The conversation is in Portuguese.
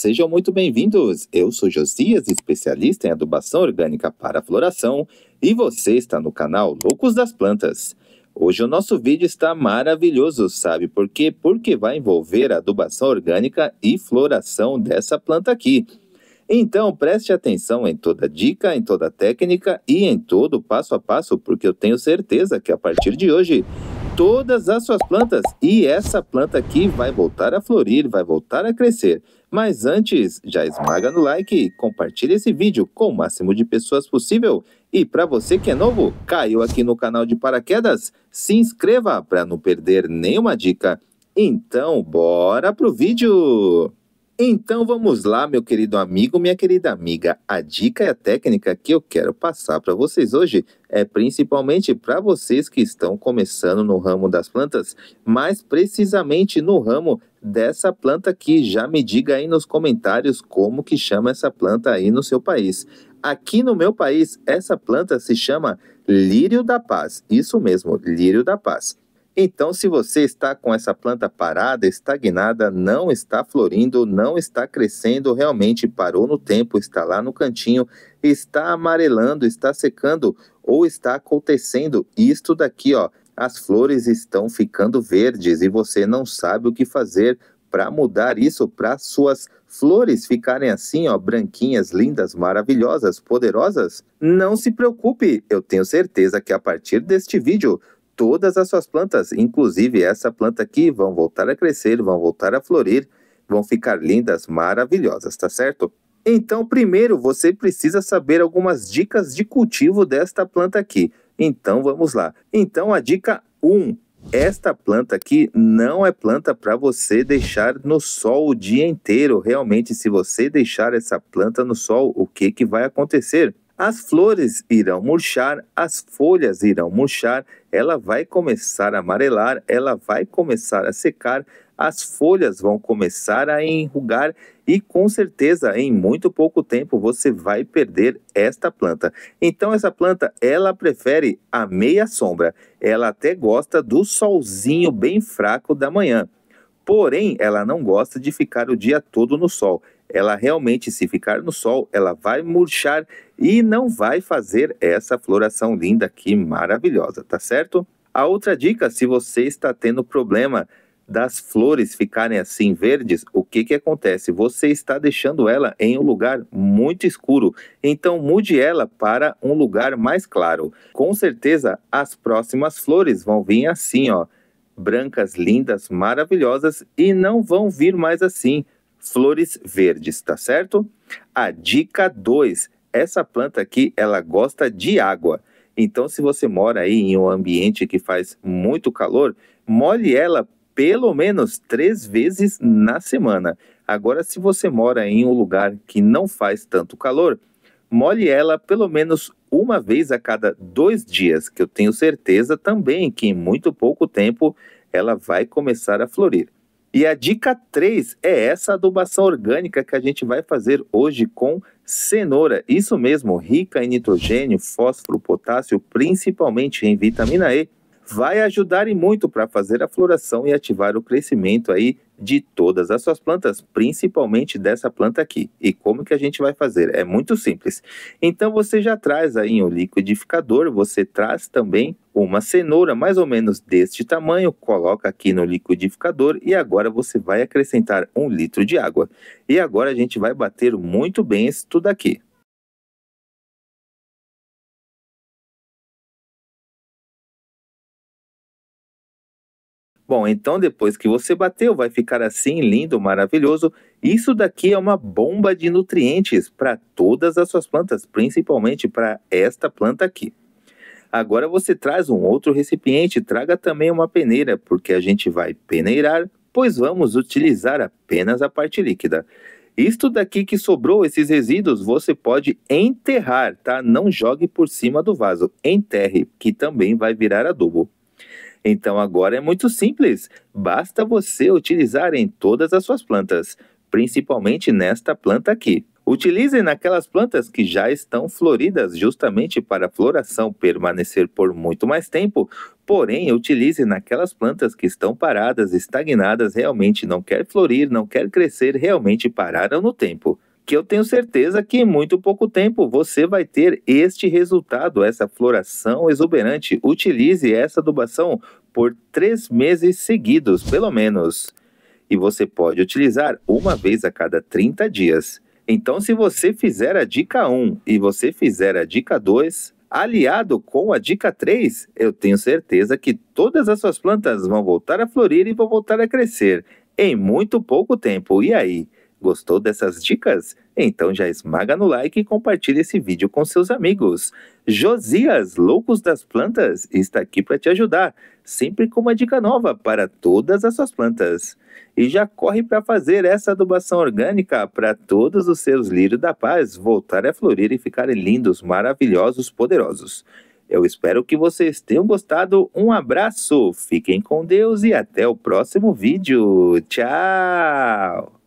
Sejam muito bem-vindos! Eu sou Josias, especialista em adubação orgânica para floração, e você está no canal Loucos das Plantas. Hoje o nosso vídeo está maravilhoso, sabe por quê? Porque vai envolver a adubação orgânica e floração dessa planta aqui. Então preste atenção em toda dica, em toda técnica e em todo passo a passo, porque eu tenho certeza que a partir de hoje todas as suas plantas e essa planta aqui vai voltar a florir, vai voltar a crescer. Mas antes, já esmaga no like, compartilha esse vídeo com o máximo de pessoas possível e para você que é novo, caiu aqui no canal de paraquedas, se inscreva para não perder nenhuma dica. Então, bora pro vídeo! Então vamos lá, meu querido amigo, minha querida amiga. A dica e a técnica que eu quero passar para vocês hoje é principalmente para vocês que estão começando no ramo das plantas, mais precisamente no ramo dessa planta aqui. Já me diga aí nos comentários como que chama essa planta aí no seu país. Aqui no meu país, essa planta se chama lírio da paz. Isso mesmo, lírio da paz. Então, se você está com essa planta parada, estagnada, não está florindo, não está crescendo, realmente parou no tempo, está lá no cantinho, está amarelando, está secando ou está acontecendo isto daqui, ó. As flores estão ficando verdes e você não sabe o que fazer para mudar isso para suas flores ficarem assim, ó, branquinhas, lindas, maravilhosas, poderosas? Não se preocupe, eu tenho certeza que a partir deste vídeo todas as suas plantas, inclusive essa planta aqui, vão voltar a crescer, vão voltar a florir, vão ficar lindas, maravilhosas, tá certo? Então, primeiro você precisa saber algumas dicas de cultivo desta planta aqui. Então, vamos lá. Então, a dica 1. Esta planta aqui não é planta para você deixar no sol o dia inteiro. Realmente, se você deixar essa planta no sol, o que, que vai acontecer? as flores irão murchar, as folhas irão murchar, ela vai começar a amarelar, ela vai começar a secar, as folhas vão começar a enrugar e com certeza em muito pouco tempo você vai perder esta planta. Então essa planta, ela prefere a meia sombra. Ela até gosta do solzinho bem fraco da manhã. Porém, ela não gosta de ficar o dia todo no sol ela realmente, se ficar no sol, ela vai murchar e não vai fazer essa floração linda aqui, maravilhosa, tá certo? A outra dica, se você está tendo problema das flores ficarem assim verdes, o que que acontece? Você está deixando ela em um lugar muito escuro, então mude ela para um lugar mais claro. Com certeza as próximas flores vão vir assim, ó, brancas, lindas, maravilhosas e não vão vir mais assim flores verdes, tá certo? A dica 2, essa planta aqui, ela gosta de água. Então, se você mora aí em um ambiente que faz muito calor, molhe ela pelo menos três vezes na semana. Agora, se você mora em um lugar que não faz tanto calor, molhe ela pelo menos uma vez a cada dois dias, que eu tenho certeza também que em muito pouco tempo ela vai começar a florir. E a dica 3 é essa adubação orgânica que a gente vai fazer hoje com cenoura. Isso mesmo, rica em nitrogênio, fósforo, potássio, principalmente em vitamina E vai ajudar e muito para fazer a floração e ativar o crescimento aí de todas as suas plantas, principalmente dessa planta aqui. E como que a gente vai fazer? É muito simples. Então você já traz aí um liquidificador, você traz também uma cenoura mais ou menos deste tamanho, coloca aqui no liquidificador e agora você vai acrescentar um litro de água. E agora a gente vai bater muito bem isso tudo aqui. Bom, então depois que você bateu, vai ficar assim lindo, maravilhoso. Isso daqui é uma bomba de nutrientes para todas as suas plantas, principalmente para esta planta aqui. Agora você traz um outro recipiente, traga também uma peneira, porque a gente vai peneirar, pois vamos utilizar apenas a parte líquida. Isto daqui que sobrou, esses resíduos, você pode enterrar, tá? Não jogue por cima do vaso, enterre, que também vai virar adubo. Então agora é muito simples, basta você utilizar em todas as suas plantas, principalmente nesta planta aqui. Utilize naquelas plantas que já estão floridas, justamente para a floração permanecer por muito mais tempo. Porém, utilize naquelas plantas que estão paradas, estagnadas, realmente não quer florir, não quer crescer, realmente pararam no tempo que eu tenho certeza que em muito pouco tempo você vai ter este resultado, essa floração exuberante. Utilize essa adubação por três meses seguidos, pelo menos. E você pode utilizar uma vez a cada 30 dias. Então, se você fizer a dica 1 e você fizer a dica 2, aliado com a dica 3, eu tenho certeza que todas as suas plantas vão voltar a florir e vão voltar a crescer em muito pouco tempo. E aí? Gostou dessas dicas? Então já esmaga no like e compartilha esse vídeo com seus amigos. Josias, Loucos das Plantas, está aqui para te ajudar, sempre com uma dica nova para todas as suas plantas. E já corre para fazer essa adubação orgânica para todos os seus lírios da paz voltarem a florir e ficarem lindos, maravilhosos, poderosos. Eu espero que vocês tenham gostado. Um abraço, fiquem com Deus e até o próximo vídeo. Tchau!